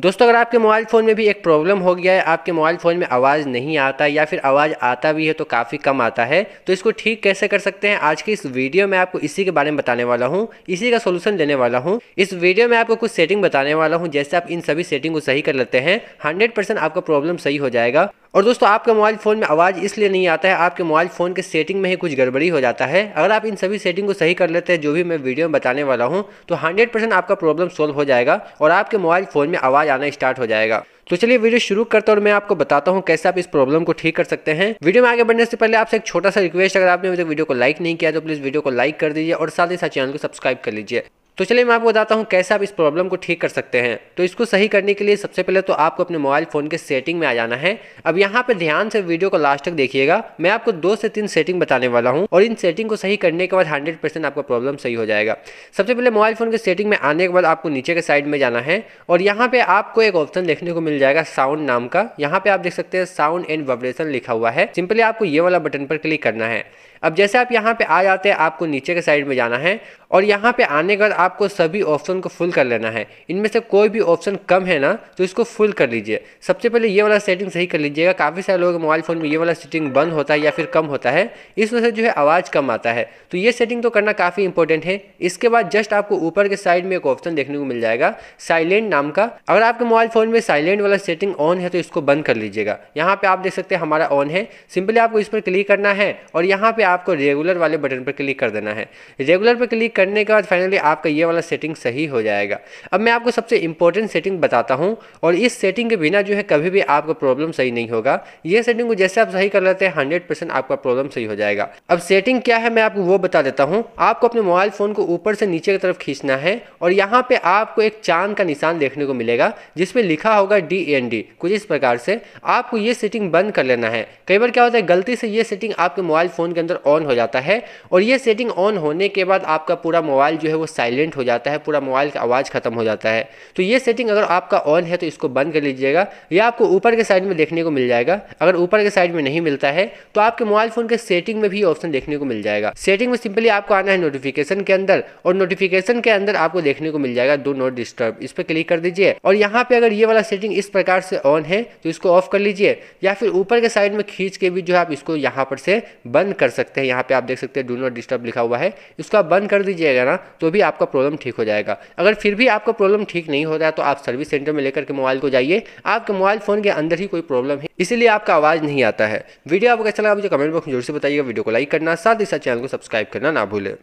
दोस्तों अगर आपके मोबाइल फ़ोन में भी एक प्रॉब्लम हो गया है आपके मोबाइल फ़ोन में आवाज़ नहीं आता या फिर आवाज़ आता भी है तो काफ़ी कम आता है तो इसको ठीक कैसे कर सकते हैं आज की इस वीडियो में आपको इसी के बारे में बताने वाला हूँ इसी का सोल्यूशन देने वाला हूँ इस वीडियो में आपको कुछ सेटिंग बताने वाला हूँ जैसे आप इन सभी सेटिंग को सही कर लेते हैं हंड्रेड आपका प्रॉब्लम सही हो जाएगा और दोस्तों आपके मोबाइल फ़ोन में आवाज़ इसलिए नहीं आता है आपके मोबाइल फ़ोन के सेटिंग में ही कुछ गड़बड़ी हो जाता है अगर आप इन सभी सेटिंग को सही कर लेते हैं जो भी मैं वीडियो में बताने वाला हूँ तो हंड्रेड परसेंट आपका प्रॉब्लम सॉल्व हो जाएगा और आपके मोबाइल फ़ोन में आवाज़ आना स्टार्ट हो जाएगा तो चलिए वीडियो शुरू करता हूँ और मैं आपको बताता हूँ कैसे आप इस प्रॉब्लम को ठीक कर सकते हैं वीडियो में आगे बढ़ने से पहले आपसे एक छोटा सा रिक्वेस्ट अगर आपने अभी तक वीडियो को लाइक नहीं किया तो प्लीज़ वीडियो को लाइक कर दीजिए और साथ ही साथ चैनल को सब्सक्राइब कर लीजिए तो चलिए मैं आपको बताता हूँ कैसे आप इस प्रॉब्लम को ठीक कर सकते हैं तो इसको सही करने के लिए सबसे पहले तो आपको अपने मोबाइल फ़ोन के सेटिंग में आ जाना है अब यहाँ पे ध्यान से वीडियो को लास्ट तक देखिएगा मैं आपको दो से तीन सेटिंग बताने वाला हूँ और इन सेटिंग को सही करने के बाद हंड्रेड परसेंट आपका प्रॉब्लम सही हो जाएगा सबसे पहले मोबाइल फ़ोन के सेटिंग में आने के बाद आपको नीचे के साइड में जाना है और यहाँ पर आपको एक ऑप्शन देखने को मिल जाएगा साउंड नाम का यहाँ पर आप देख सकते हैं साउंड एंड वाइब्रेशन लिखा हुआ है सिंपली आपको ये वाला बटन पर क्लिक करना है अब जैसे आप यहाँ पे आ जाते हैं आपको नीचे के साइड में जाना है और यहाँ पे आने के बाद आपको सभी ऑप्शन को फुल कर लेना है इनमें से कोई भी ऑप्शन कम है ना तो इसको फुल कर लीजिए सबसे पहले ये वाला सेटिंग सही कर लीजिएगा काफ़ी सारे लोगों के मोबाइल फ़ोन में ये वाला सेटिंग बंद होता है या फिर कम होता है इस वजह से जो है आवाज़ कम आता है तो ये सेटिंग तो करना काफ़ी इंपॉर्टेंट है इसके बाद जस्ट आपको ऊपर के साइड में एक ऑप्शन देखने को मिल जाएगा साइलेंट नाम का अगर आपके मोबाइल फ़ोन में साइलेंट वाला सेटिंग ऑन है तो इसको बंद कर लीजिएगा यहाँ पर आप देख सकते हैं हमारा ऑन है सिंपली आपको इस पर क्लिक करना है और यहाँ पर आपको रेगुलर वाले बटन पर क्लिक कर देना है रेगुलर पर क्लिक करने के बाद फाइनली आपका ये वाला सेटिंग सही हो जाएगा अब मैं आपको सबसे इंपॉर्टेंट सेटिंग बताता हूँ और इस सेटिंग के बिना जो है कभी भी आपका प्रॉब्लम सही नहीं होगा ये सेटिंग को जैसे आप सही कर लेते हैं हंड्रेड आपका प्रॉब्लम सही हो जाएगा अब सेटिंग क्या है मैं आपको वो बता देता हूँ आपको अपने मोबाइल फ़ोन को ऊपर से नीचे की तरफ खींचना है और यहाँ पे आपको एक चांद का निशान देखने को मिलेगा जिसमें लिखा होगा डी एन डी कुछ इस प्रकार से आपको ये सेटिंग बंद कर लेना है कई बार क्या होता है गलती से ये सेटिंग आपके मोबाइल फ़ोन के अंदर ऑन हो जाता है और ये सेटिंग ऑन होने के बाद आपका पूरा पूरा मोबाइल जो है वो साइलेंट हो जाता है पूरा मोबाइल का आवाज़ ख़त्म हो जाता है तो ये सेटिंग अगर आपका ऑन है तो इसको बंद कर लीजिएगा या आपको ऊपर के साइड में देखने को मिल जाएगा अगर ऊपर के साइड में नहीं मिलता है तो आपके मोबाइल फ़ोन के सेटिंग में भी ऑप्शन देखने को मिल जाएगा सेटिंग में सिंपली आपको आना है नोटिफिकेशन के अंदर और नोटिफिकेशन के अंदर आपको देखने को मिल जाएगा दो नोट डिस्टर्ब इस पर क्लिक कर दीजिए और यहाँ पर अगर ये वाला सेटिंग इस प्रकार से ऑन है तो इसको ऑफ कर लीजिए या फिर ऊपर के साइड में खींच के भी जो है आप इसको यहाँ पर से बंद कर सकते हैं यहाँ पर आप देख सकते हैं डो नॉट डिस्टर्ब लिखा हुआ है इसको आप बंद कर दीजिए दीजिएगा ना तो भी आपका प्रॉब्लम ठीक हो जाएगा अगर फिर भी आपका प्रॉब्लम ठीक नहीं हो रहा है तो आप सर्विस सेंटर में लेकर के मोबाइल को जाइए आपके मोबाइल फ़ोन के अंदर ही कोई प्रॉब्लम है इसीलिए आपका आवाज़ नहीं आता है वीडियो आपको कैसा लगा मुझे कमेंट बॉक्स में जरूर से बताइएगा वीडियो को लाइक करना साथ ही साथ चैनल को सब्सक्राइब करना ना भूलें